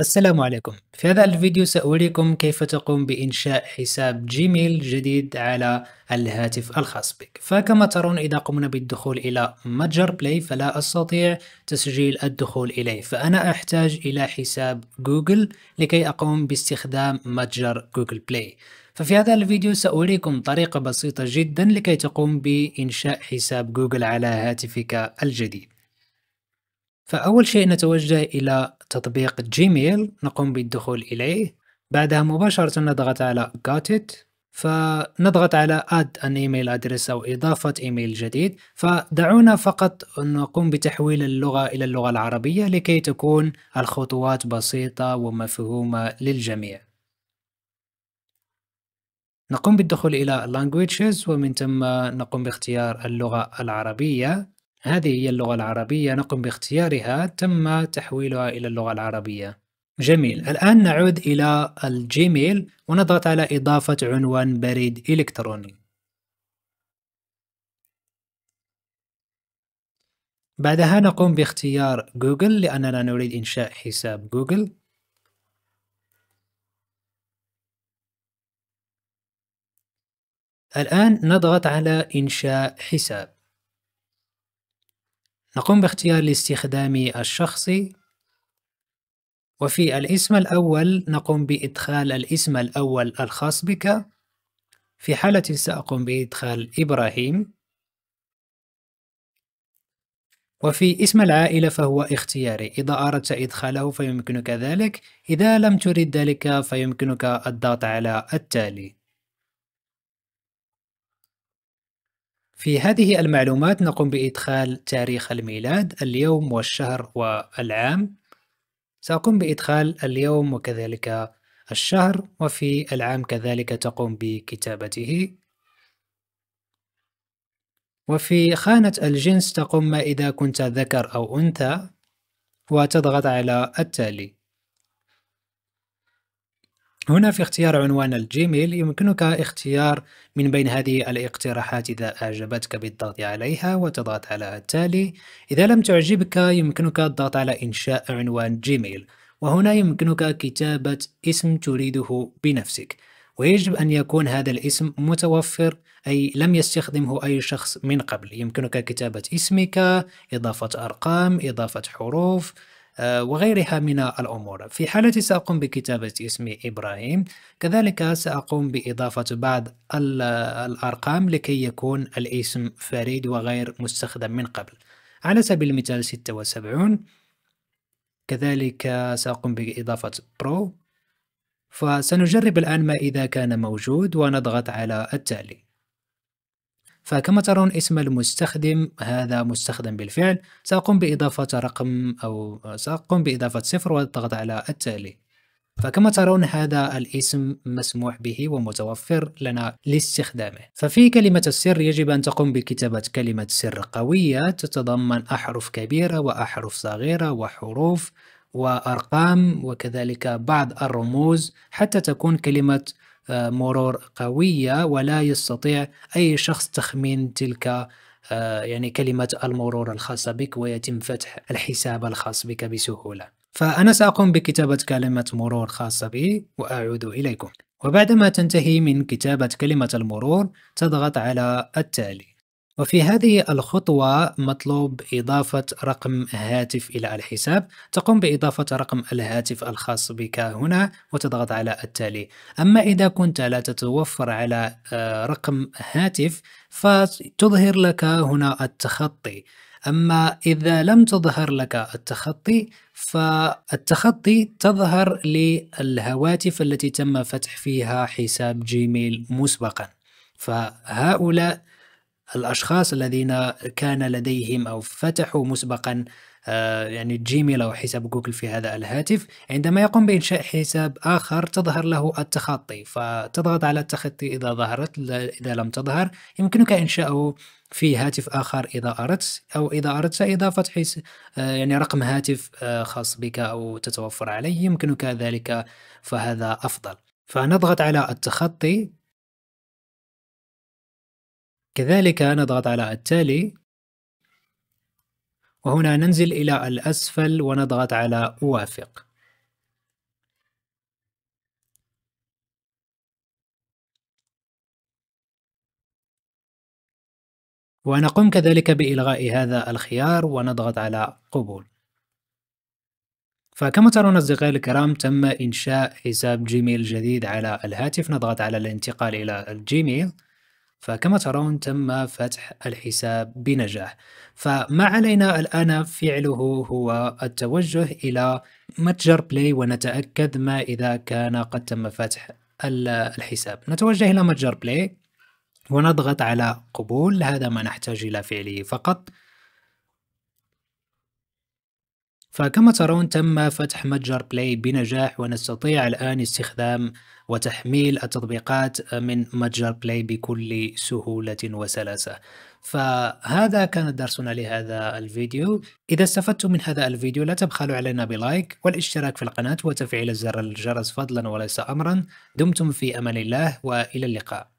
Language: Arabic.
السلام عليكم في هذا الفيديو سأريكم كيف تقوم بإنشاء حساب جيميل جديد على الهاتف الخاص بك فكما ترون إذا قمنا بالدخول إلى متجر بلاي فلا أستطيع تسجيل الدخول إليه فأنا أحتاج إلى حساب جوجل لكي أقوم باستخدام متجر جوجل بلاي ففي هذا الفيديو سأريكم طريقة بسيطة جدا لكي تقوم بإنشاء حساب جوجل على هاتفك الجديد فأول شيء نتوجه إلى تطبيق جيميل نقوم بالدخول إليه بعدها مباشرة نضغط على Got It فنضغط على Add an Email Address أو إضافة إيميل جديد فدعونا فقط نقوم بتحويل اللغة إلى اللغة العربية لكي تكون الخطوات بسيطة ومفهومة للجميع نقوم بالدخول إلى Languages ومن ثم نقوم باختيار اللغة العربية هذه هي اللغة العربية نقم باختيارها تم تحويلها إلى اللغة العربية جميل الآن نعود إلى الجيميل ونضغط على إضافة عنوان بريد إلكتروني بعدها نقوم باختيار جوجل لأننا نريد إنشاء حساب جوجل الآن نضغط على إنشاء حساب نقوم باختيار الاستخدام الشخصي وفي الاسم الأول نقوم بإدخال الاسم الأول الخاص بك في حالة سأقوم بإدخال إبراهيم وفي اسم العائلة فهو اختياري إذا أردت إدخاله فيمكنك ذلك إذا لم تريد ذلك فيمكنك الضغط على التالي في هذه المعلومات نقوم بإدخال تاريخ الميلاد اليوم والشهر والعام سأقوم بإدخال اليوم وكذلك الشهر وفي العام كذلك تقوم بكتابته وفي خانة الجنس تقوم إذا كنت ذكر أو أنثى وتضغط على التالي هنا في اختيار عنوان الجيميل يمكنك اختيار من بين هذه الاقتراحات إذا أعجبتك بالضغط عليها وتضغط على التالي إذا لم تعجبك يمكنك الضغط على إنشاء عنوان جيميل وهنا يمكنك كتابة اسم تريده بنفسك ويجب أن يكون هذا الاسم متوفر أي لم يستخدمه أي شخص من قبل يمكنك كتابة اسمك إضافة أرقام إضافة حروف آه، وغيرها من الأمور في حالتي سأقوم بكتابة اسم إبراهيم كذلك سأقوم بإضافة بعض الأرقام لكي يكون الاسم فريد وغير مستخدم من قبل على سبيل المثال 76 كذلك سأقوم بإضافة برو فسنجرب الآن ما إذا كان موجود ونضغط على التالي فكما ترون اسم المستخدم هذا مستخدم بالفعل سأقوم بإضافة رقم أو سأقوم بإضافة صفر والضغط على التالي فكما ترون هذا الاسم مسموح به ومتوفر لنا لاستخدامه ففي كلمة السر يجب أن تقوم بكتابة كلمة سر قوية تتضمن أحرف كبيرة وأحرف صغيرة وحروف وأرقام وكذلك بعض الرموز حتى تكون كلمة آه، مرور قوية ولا يستطيع أي شخص تخمين تلك آه، يعني كلمة المرور الخاصة بك ويتم فتح الحساب الخاص بك بسهولة فأنا سأقوم بكتابة كلمة مرور خاصة بي وأعود إليكم وبعدما تنتهي من كتابة كلمة المرور تضغط على التالي وفي هذه الخطوة مطلوب إضافة رقم هاتف إلى الحساب تقوم بإضافة رقم الهاتف الخاص بك هنا وتضغط على التالي أما إذا كنت لا تتوفر على آه، رقم هاتف فتظهر لك هنا التخطي أما إذا لم تظهر لك التخطي فالتخطي تظهر للهواتف التي تم فتح فيها حساب جيميل مسبقا فهؤلاء الأشخاص الذين كان لديهم أو فتحوا مسبقا آه، يعني جيميل أو حساب جوجل في هذا الهاتف عندما يقوم بإنشاء حساب آخر تظهر له التخطي فتضغط على التخطي إذا ظهرت إذا لم تظهر يمكنك إنشاءه في هاتف آخر إذا أردت أو إذا أردت إضافة حس آه، يعني رقم هاتف آه، خاص بك أو تتوفر عليه يمكنك ذلك فهذا أفضل فنضغط على التخطي كذلك نضغط على التالي وهنا ننزل إلى الأسفل ونضغط على أوافق ونقوم كذلك بإلغاء هذا الخيار ونضغط على قبول فكما ترون أصدقائي الكرام تم إنشاء حساب جيميل جديد على الهاتف نضغط على الانتقال إلى الجيميل فكما ترون تم فتح الحساب بنجاح فما علينا الآن فعله هو التوجه إلى متجر بلاي ونتأكد ما إذا كان قد تم فتح الحساب نتوجه إلى متجر بلاي ونضغط على قبول هذا ما نحتاج إلى فعله فقط فكما ترون تم فتح متجر بلاي بنجاح ونستطيع الآن استخدام وتحميل التطبيقات من متجر بلاي بكل سهولة وسلاسة فهذا كان درسنا لهذا الفيديو إذا استفدتم من هذا الفيديو لا تبخلوا علينا بلايك والاشتراك في القناة وتفعيل زر الجرس فضلا وليس أمرا دمتم في أمان الله وإلى اللقاء